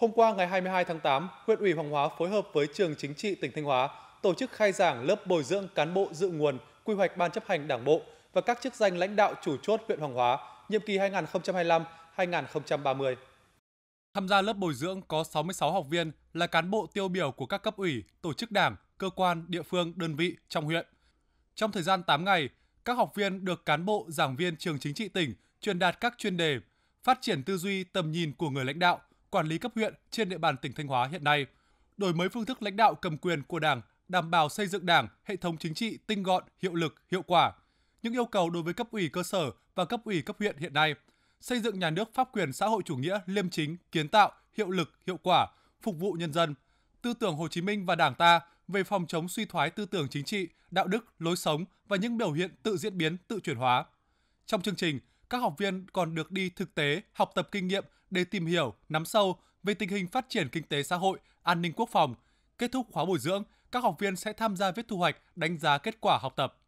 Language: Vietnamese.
Hôm qua ngày 22 tháng 8, huyện ủy Hoàng Hóa phối hợp với trường chính trị tỉnh Thanh Hóa tổ chức khai giảng lớp bồi dưỡng cán bộ dự nguồn, quy hoạch ban chấp hành Đảng bộ và các chức danh lãnh đạo chủ chốt huyện Hoàng Hóa nhiệm kỳ 2025-2030. Tham gia lớp bồi dưỡng có 66 học viên là cán bộ tiêu biểu của các cấp ủy, tổ chức đảng, cơ quan, địa phương, đơn vị trong huyện. Trong thời gian 8 ngày, các học viên được cán bộ, giảng viên trường chính trị tỉnh truyền đạt các chuyên đề, phát triển tư duy, tầm nhìn của người lãnh đạo, quản lý cấp huyện trên địa bàn tỉnh Thanh Hóa hiện nay, đổi mới phương thức lãnh đạo cầm quyền của Đảng, đảm bảo xây dựng Đảng, hệ thống chính trị tinh gọn, hiệu lực, hiệu quả. Những yêu cầu đối với cấp ủy cơ sở và cấp ủy cấp huyện hiện nay, xây dựng nhà nước pháp quyền xã hội chủ nghĩa liêm chính, kiến tạo, hiệu lực, hiệu quả, phục vụ nhân dân. Tư tưởng Hồ Chí Minh và Đảng ta về phòng chống suy thoái tư tưởng chính trị, đạo đức, lối sống và những biểu hiện tự diễn biến, tự chuyển hóa. Trong chương trình, các học viên còn được đi thực tế, học tập kinh nghiệm để tìm hiểu, nắm sâu về tình hình phát triển kinh tế xã hội, an ninh quốc phòng. Kết thúc khóa bồi dưỡng, các học viên sẽ tham gia viết thu hoạch, đánh giá kết quả học tập.